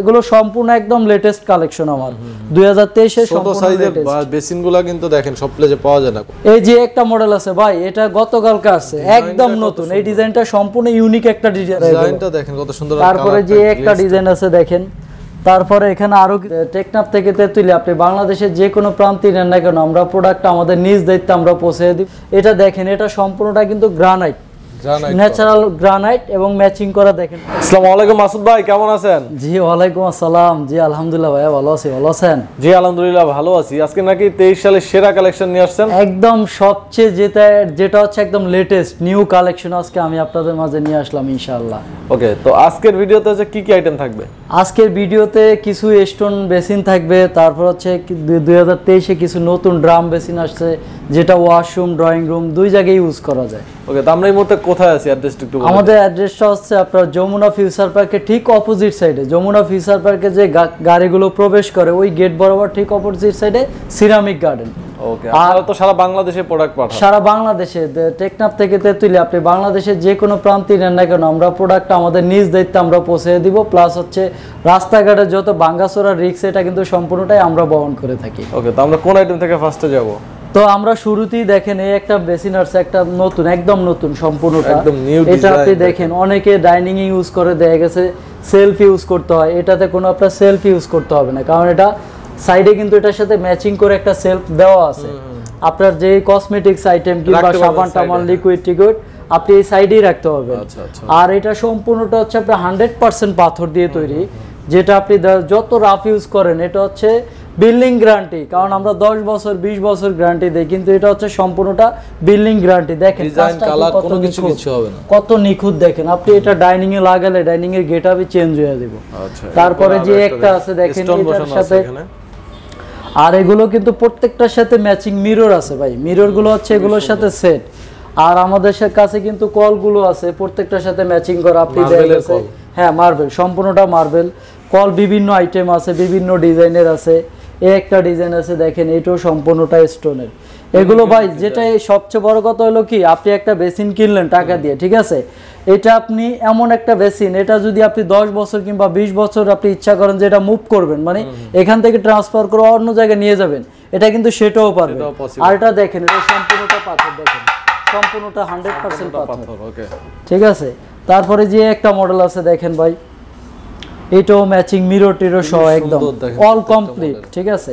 এগুলো সম্পূর্ণ একদম লেটেস্ট কালেকশন আমার দুই হাজার তেইশে বেসিনগুলো কিন্তু দেখেন সব প্লেজে পাওয়া যায় না এই যে একটা মডেল আছে ভাই এটা গতকালকে আছে একদম নতুন এই ডিজাইনটা সম্পূর্ণ ইউনিক একটা ডিজাইনটা দেখেন কত সুন্দর তারপরে যে একটা ডিজাইন আছে দেখেন তারপরে এখানে আরো টেকনাফ থেকে তেতুলি আপনি বাংলাদেশের যে কোনো প্রান্তে নেন না কেন আমরা প্রোডাক্ট আমাদের নিজ দায়িত্বে আমরা পৌঁছে দিই এটা দেখেন এটা সম্পূর্ণটা কিন্তু গ্রানাইট ন্যাচারাল গ্রানাইট এবং ম্যাচিং করা দেখেন আসসালামু আলাইকুম মাসুদ ভাই কেমন আছেন জি ওয়ালাইকুম আসসালাম জি আলহামদুলিল্লাহ ভাই ভালো আছি ভালো আছেন জি আলহামদুলিল্লাহ ভালো আছি আজকে নাকি 23 সালের সেরা কালেকশন নিয়ে আসছেন একদম সবচেয়ে যেটা যেটা হচ্ছে একদম লেটেস্ট নিউ কালেকশন আজকে আমি আপনাদের মাঝে নিয়ে আসলাম ইনশাআল্লাহ ওকে তো আজকের ভিডিওতে যে কি কি আইটেম থাকবে আজকের ভিডিওতে কিছু স্টোন বেসিন থাকবে তারপর হচ্ছে দুই হাজার কিছু নতুন ড্রাম বেসিন আসছে যেটা ওয়াশরুম ড্রয়িং রুম দুই জায়গায় ইউজ করা যায় ওকে তো আমরা এই মুহূর্তে কোথায় আছে অ্যাড্রেসটা একটু আমাদের অ্যাড্রেসটা হচ্ছে আপনার যমুনা ফিউচার পার্কের ঠিক অপোজিট সাইডে যমুনা ফিউচার পার্কে যে গাড়িগুলো প্রবেশ করে ওই গেট বরাবর ঠিক অপোজিট সাইডে সিরামিক গার্ডেন ওকে আর তো সারা বাংলাদেশে প্রোডাক্ট সারা বাংলাদেশে টেকনাফ থেকে তেঁতুলিয়া আপনি বাংলাদেশের যে কোনো প্রান্তে নেন না কেন আমরা প্রোডাক্ট আমাদের নিজ দায়িত্বে আমরা পৌঁছে দিব প্লাস হচ্ছে রাস্তাঘাটে যত বাঙ্গাসোরা রিক্স এটা কিন্তু সম্পূর্ণটাই আমরা বহন করে থাকি ওকে তো আমরা কোন আইটেম থেকে ফার্স্টে যাবো তো আমরা শুরুতেই দেখেন এই একটা বেসিন বেসিনার্স একটা নতুন একদম নতুন সম্পূর্ণটা একদম নিউ এটা আপনি দেখেন অনেকে ডাইনিং এ ইউজ করে দেয়া গেছে সেলফ ইউজ করতে হয় এটাতে কোনো আপনার সেলফ ইউজ করতে হবে না কারণ এটা সাইডে কিন্তু এটার সাথে ম্যাচিং করে একটা সেলফ দেওয়া আছে আপনার যে কসমেটিক্স আইটেম কিংবা সাবান টামান লিকুইড টিকুইড আপনি এই সাইডেই রাখতে হবে আচ্ছা, আচ্ছা। আর এটা সম্পূর্ণটা হচ্ছে আপনার হান্ড্রেড পার্সেন্ট পাথর দিয়ে তৈরি যেটা আপনি যত রাফ ইউজ করেন এটা হচ্ছে বিল্ডিং গ্যারান্টি কারণ আমরা 10 বছর 20 বছর গ্যারান্টি দেই কিন্তু এটা হচ্ছে সম্পূর্ণটা বিল্ডিং গ্যারান্টি দেখেন ডিজাইন কালার কোনো কিছু কিছু হবে না কত নিখুঁত দেখেন আপনি এটা ডাইনিং এ লাগালে ডাইনিং এর গেট গেটআপই চেঞ্জ হয়ে দেব আচ্ছা, তারপরে যে একটা আছে দেখেন এটার সাথে আর এগুলো কিন্তু প্রত্যেকটার সাথে ম্যাচিং মিরর আছে ভাই মিরর গুলো হচ্ছে এগুলোর সাথে সেট আর আমাদের কাছে কিন্তু কলগুলো আছে প্রত্যেকটার সাথে ম্যাচিং করা আপনি হ্যাঁ মার্বেল সম্পূর্ণটা মার্বেল কল বিভিন্ন আইটেম আছে বিভিন্ন ডিজাইনের আছে এ একটা ডিজাইন আছে দেখেন এটাও সম্পূর্ণটা স্টোনের এগুলো ভাই যেটা সবচেয়ে বড় কথা হলো কি আপনি একটা বেসিন কিনলেন টাকা দিয়ে ঠিক আছে এটা আপনি এমন একটা বেসিন এটা যদি আপনি দশ বছর কিংবা বিশ বছর আপনি ইচ্ছা করেন যে এটা মুভ করবেন মানে এখান থেকে ট্রান্সফার করে অন্য জায়গায় নিয়ে যাবেন এটা কিন্তু সেটাও পারবে আর এটা দেখেন এটা সম্পূর্ণটা পাথর দেখেন সম্পূর্ণটা হান্ড্রেড পার্সেন্ট পাথর ঠিক আছে তারপরে যে একটা মডেল আছে দেখেন ভাই এটাও ম্যাচিং মিরো টিরো সহ একদম অল কমপ্লিট ঠিক আছে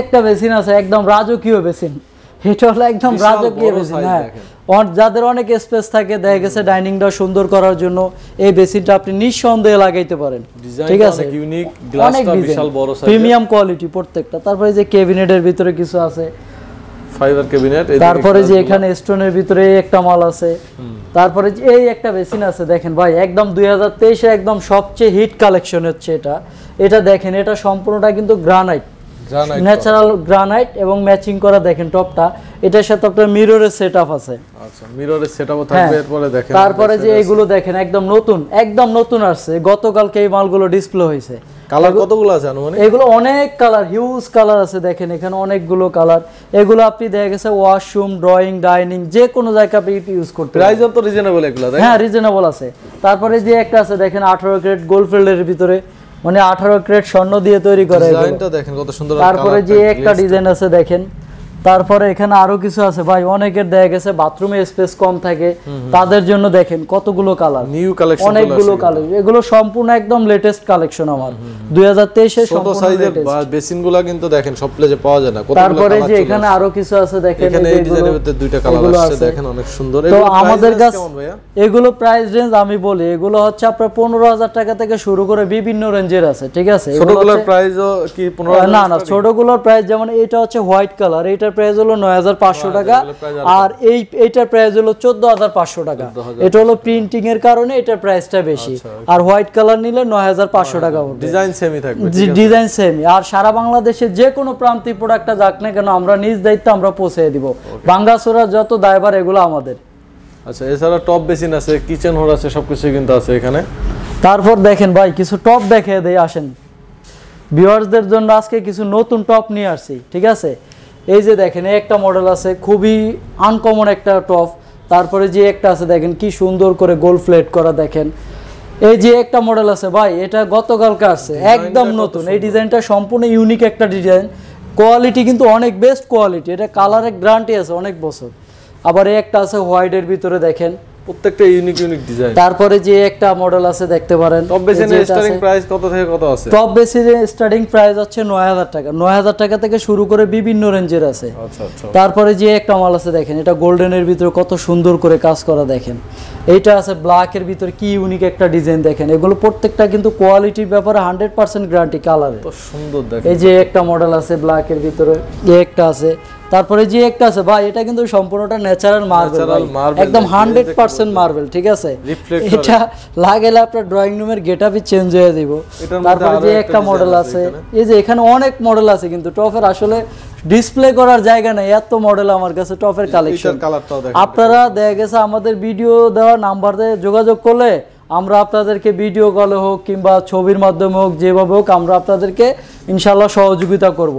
একটা বেসিন আছে একদম রাজকীয় বেসিন এটা হলো একদম রাজকীয় বেসিন হ্যাঁ যাদের অনেক স্পেস থাকে দেখা গেছে ডাইনিংটা সুন্দর করার জন্য এই বেসিনটা আপনি নিঃসন্দেহে লাগাইতে পারেন ঠিক আছে ইউনিক গ্লাসটা বিশাল অনেক প্রিমিয়াম কোয়ালিটি প্রত্যেকটা তারপরে যে ক্যাবিনেটের ভিতরে কিছু আছে ফাইবার ক্যাবিনেট তারপরে যে এখানে স্টোনের ভিতরে একটা মাল আছে তারপরে এই একটা বেসিন আছে দেখেন ভাই একদম দুই হাজার একদম সবচেয়ে হিট কালেকশন হচ্ছে এটা এটা দেখেন এটা সম্পূর্ণটা কিন্তু গ্রানাইট ন্যাচারাল গ্রানাইট এবং ম্যাচিং করা দেখেন টপটা এটার সাথে আপনার মিররের সেটআপ আছে আচ্ছা মিররের সেটআপও থাকবে হ্যাঁ। এরপরে দেখেন তারপরে যে এগুলো দেখেন একদম নতুন একদম নতুন আসছে গতকালকে এই মালগুলো ডিসপ্লে হয়েছে কালার কতগুলো আছে মানে এগুলো অনেক কালার হিউজ কালার আছে দেখেন এখানে অনেকগুলো কালার এগুলো আপনি দেখা গেছে ওয়াশরুম ড্রয়িং ডাইনিং যে কোনো জায়গায় আপনি ইউজ করতে প্রাইস তো রিজনেবল এগুলো হ্যাঁ রিজনেবল আছে তারপরে যে একটা আছে দেখেন 18 ক্যারেট গোল্ড ফিল্ডের ভিতরে মানে আঠারো ক্রেট স্বর্ণ দিয়ে তৈরি করা দেখেন কত সুন্দর তারপরে যে একটা ডিজাইন আছে দেখেন তারপরে এখানে আরো কিছু আছে ভাই অনেকের দেখা গেছে বাথরুমে স্পেস কম থাকে তাদের জন্য দেখেন কতগুলো কালার নিউ কালেকশন অনেকগুলো কালার এগুলো সম্পূর্ণ একদম লেটেস্ট কালেকশন আমার 2023 এর সম্পূর্ণ সাইজের বেসিনগুলো কিন্তু দেখেন সব প্লেজে পাওয়া যায় না কতগুলো তারপরে যে এখানে আরো কিছু আছে দেখেন এখানে এই ডিজাইনের মধ্যে দুইটা কালার আছে দেখেন অনেক সুন্দর তো আমাদের কাছে এগুলো প্রাইস রেঞ্জ আমি বলি এগুলো হচ্ছে আপনার 15000 টাকা থেকে শুরু করে বিভিন্ন রেঞ্জের আছে ঠিক আছে ছোটগুলোর প্রাইসও কি 15000 না না ছোটগুলোর প্রাইস যেমন এটা হচ্ছে হোয়াইট কালার এটা এটার প্রাইস হলো নয় টাকা আর এই এটার প্রাইস হলো চোদ্দ টাকা এটা হলো প্রিন্টিং এর কারণে এটার প্রাইসটা বেশি আচ্ছা, আর হোয়াইট কালার নিলে নয় হাজার পাঁচশো টাকা ডিজাইন সেমি থাকবে ডিজাইন সেমি আর সারা বাংলাদেশে যে কোনো প্রান্তিক প্রোডাক্টটা যাক না কেন আমরা নিজ দায়িত্ব আমরা পৌঁছে দিব বাঙ্গাসোরা যত দায়বার এগুলো আমাদের আচ্ছা এছাড়া টপ বেসিন আছে কিচেন হোল আছে সবকিছু কিন্তু আছে এখানে তারপর দেখেন ভাই কিছু টপ দেখে দেয় আসেন ভিউয়ার্সদের জন্য আজকে কিছু নতুন টপ নিয়ে আসছি ঠিক আছে এই যে দেখেন একটা মডেল আছে খুবই আনকমন একটা টপ তারপরে যে একটা আছে দেখেন কি সুন্দর করে গোল ফ্লেট করা দেখেন এই যে একটা মডেল আছে ভাই এটা গতকালকে আসছে একদম নতুন এই ডিজাইনটা সম্পূর্ণ ইউনিক একটা ডিজাইন কোয়ালিটি কিন্তু অনেক বেস্ট কোয়ালিটি এটা কালারের গ্রান্টি আছে অনেক বছর আবার এই একটা আছে হোয়াইটের ভিতরে দেখেন তারপরে যে একটা মডেল আছে দেখতে পারেন টপ স্টার্টিং প্রাইস টাকা থেকে শুরু করে বিভিন্ন রেঞ্জের আছে আচ্ছা, আচ্ছা। তারপরে যে একটা মাল আছে দেখেন এটা গোল্ডেনের ভিতরে কত সুন্দর করে কাজ করা দেখেন এইটা আছে ব্ল্যাকের ভিতরে কি ইউনিক একটা ডিজাইন দেখেন এগুলো প্রত্যেকটা কিন্তু কোয়ালিটির ব্যাপারে হান্ড্রেড পার্সেন্ট গ্যারান্টি কালার সুন্দর এই যে একটা মডেল আছে ব্ল্যাকের ভিতরে এই একটা আছে তারপরে যে একটা আছে ভাই এটা কিন্তু সম্পূর্ণটা ন্যাচারাল মার্বেল একদম হান্ড্রেড পার্সেন্ট মার্বেল ঠিক আছে এটা লাগেলে আপনার ড্রয়িং রুমের গেট আপই চেঞ্জ হয়ে দিব তারপরে যে একটা মডেল আছে এই যে এখানে অনেক মডেল আছে কিন্তু টফের আসলে ডিসপ্লে করার জায়গা নেই এত মডেল আমার কাছে টফের কালেকশন আপনারা দেখা গেছে আমাদের ভিডিও দেওয়া নাম্বার দিয়ে যোগাযোগ করলে আমরা আপনাদেরকে ভিডিও কলে হোক কিংবা ছবির মাধ্যমে হোক যেভাবে হোক আমরা আপনাদেরকে ইনশাল্লাহ সহযোগিতা করব।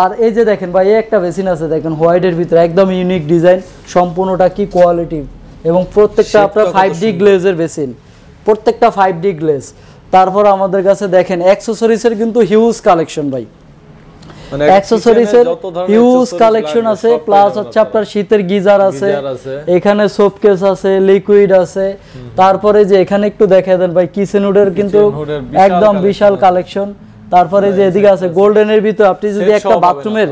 আর এই যে দেখেন ভাই একটা বেসিন আছে দেখেন হোয়াইটের ভিতরে একদম ইউনিক ডিজাইন সম্পূর্ণটা কি কোয়ালিটি এবং প্রত্যেকটা আপনার ফাইভ ডি গ্লেজের বেসিন প্রত্যেকটা ফাইভ ডি গ্লেজ তারপর আমাদের কাছে দেখেন অ্যাক্সেসরিজের কিন্তু হিউজ কালেকশন ভাই অ্যাক্সেসরিজের হিউজ কালেকশন আছে প্লাস হচ্ছে আপনার শীতের গিজার আছে এখানে সোপকেস আছে লিকুইড আছে তারপরে যে এখানে একটু দেখে দেন ভাই কিচেনউডের কিন্তু একদম বিশাল কালেকশন তারপরে যে এদিকে আছে গোল্ডেন এর ভিতরে আপনি যদি একটা বাথরুমের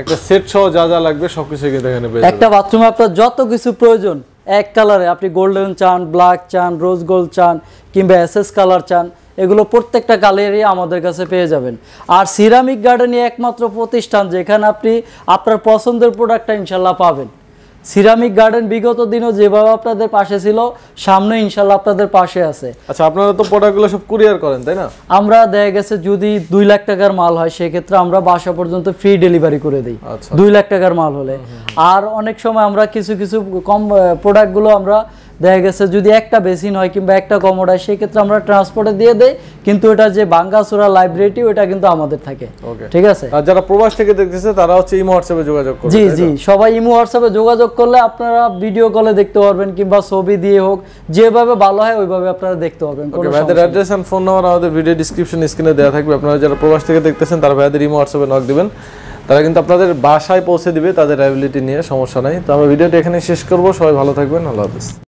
একটা সেট সহ যা যা লাগবে সবকিছু এখানে পেয়ে একটা বাথরুমে আপনার যত কিছু প্রয়োজন এক কালারে আপনি গোল্ডেন চান ব্ল্যাক চান রোজ গোল্ড চান কিংবা এসএস কালার চান এগুলো প্রত্যেকটা কালারই আমাদের কাছে পেয়ে যাবেন আর সিরামিক গার্ডেনই একমাত্র প্রতিষ্ঠান যেখানে আপনি আপনার পছন্দের প্রোডাক্টটা ইনশাল্লাহ পাবেন সিরামিক গার্ডেন বিগত দিনও যেভাবে আপনাদের পাশে ছিল সামনে ইনশাল্লাহ আপনাদের পাশে আছে আচ্ছা আপনারা তো প্রোডাক্টগুলো সব কুরিয়ার করেন তাই না আমরা দেখা গেছে যদি দুই লাখ টাকার মাল হয় সেক্ষেত্রে আমরা বাসা পর্যন্ত ফ্রি ডেলিভারি করে দিই আচ্ছা। দুই লাখ টাকার মাল হলে আর অনেক সময় আমরা কিছু কিছু কম প্রোডাক্টগুলো আমরা দেখা গেছে যদি একটা বেসিন হয় কিংবা একটা কমোড হয় সেক্ষেত্রে আমরা ট্রান্সপোর্টে দিয়ে দেয় কিন্তু এটা যে বাঙ্গাসুরা লাইব্রেরিটি ওটা কিন্তু আমাদের থাকে ঠিক আছে আর যারা প্রবাস থেকে দেখতেছে তারা হচ্ছে ইমো হোয়াটসঅ্যাপে যোগাযোগ করবে জি জি সবাই ইমো হোয়াটসঅ্যাপে যোগাযোগ করলে আপনারা ভিডিও কলে দেখতে পারবেন কিংবা ছবি দিয়ে হোক যেভাবে ভালো হয় ওইভাবে আপনারা দেখতে পারবেন ওকে ভাইদের অ্যাড্রেস এন্ড ফোন নাম্বার আমাদের ভিডিও ডেসক্রিপশন স্ক্রিনে দেওয়া থাকবে আপনারা যারা প্রবাস থেকে দেখতেছেন তারা ভাইদের ইমো হোয়াটসঅ্যাপে নক দিবেন তারা কিন্তু আপনাদের বাসায় পৌঁছে দিবে তাদের অ্যাবিলিটি নিয়ে সমস্যা নাই তো আমরা ভিডিওটা এখানে শেষ করবো সবাই ভালো থাকবেন আল্লাহ হাফিজ